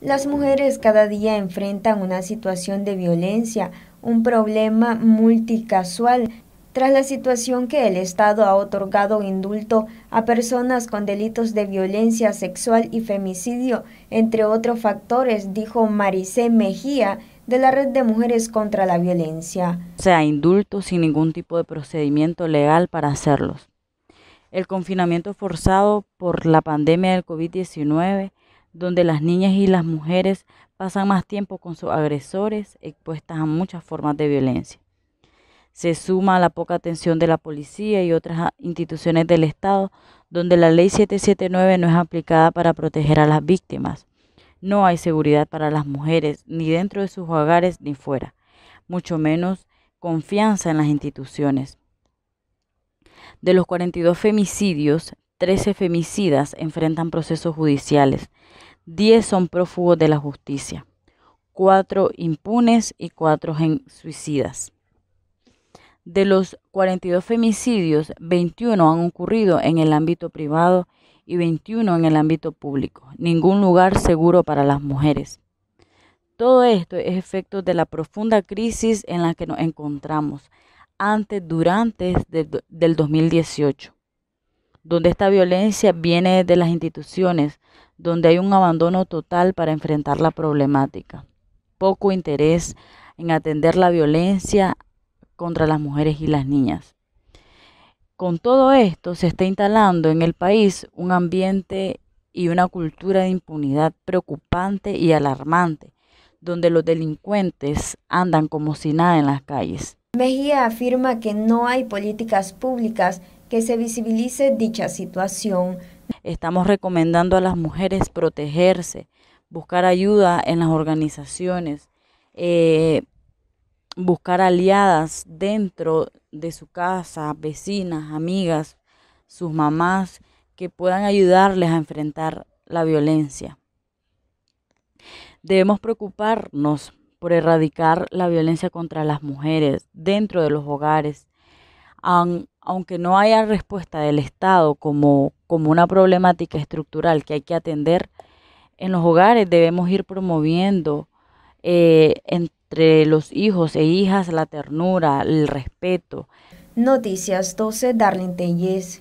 Las mujeres cada día enfrentan una situación de violencia, un problema multicasual tras la situación que el Estado ha otorgado indulto a personas con delitos de violencia sexual y femicidio, entre otros factores, dijo Maricé Mejía de la Red de Mujeres contra la Violencia. O sea, indulto sin ningún tipo de procedimiento legal para hacerlos. El confinamiento forzado por la pandemia del COVID-19 donde las niñas y las mujeres pasan más tiempo con sus agresores expuestas a muchas formas de violencia. Se suma a la poca atención de la policía y otras instituciones del Estado, donde la ley 779 no es aplicada para proteger a las víctimas. No hay seguridad para las mujeres, ni dentro de sus hogares ni fuera, mucho menos confianza en las instituciones. De los 42 femicidios, 13 femicidas enfrentan procesos judiciales. 10 son prófugos de la justicia, 4 impunes y 4 suicidas. De los 42 femicidios, 21 han ocurrido en el ámbito privado y 21 en el ámbito público. Ningún lugar seguro para las mujeres. Todo esto es efecto de la profunda crisis en la que nos encontramos antes, durante del 2018, donde esta violencia viene de las instituciones, donde hay un abandono total para enfrentar la problemática, poco interés en atender la violencia contra las mujeres y las niñas. Con todo esto se está instalando en el país un ambiente y una cultura de impunidad preocupante y alarmante, donde los delincuentes andan como si nada en las calles. Mejía afirma que no hay políticas públicas que se visibilice dicha situación, Estamos recomendando a las mujeres protegerse, buscar ayuda en las organizaciones, eh, buscar aliadas dentro de su casa, vecinas, amigas, sus mamás, que puedan ayudarles a enfrentar la violencia. Debemos preocuparnos por erradicar la violencia contra las mujeres dentro de los hogares, aunque no haya respuesta del Estado como, como una problemática estructural que hay que atender, en los hogares debemos ir promoviendo eh, entre los hijos e hijas la ternura, el respeto. Noticias 12, Darlene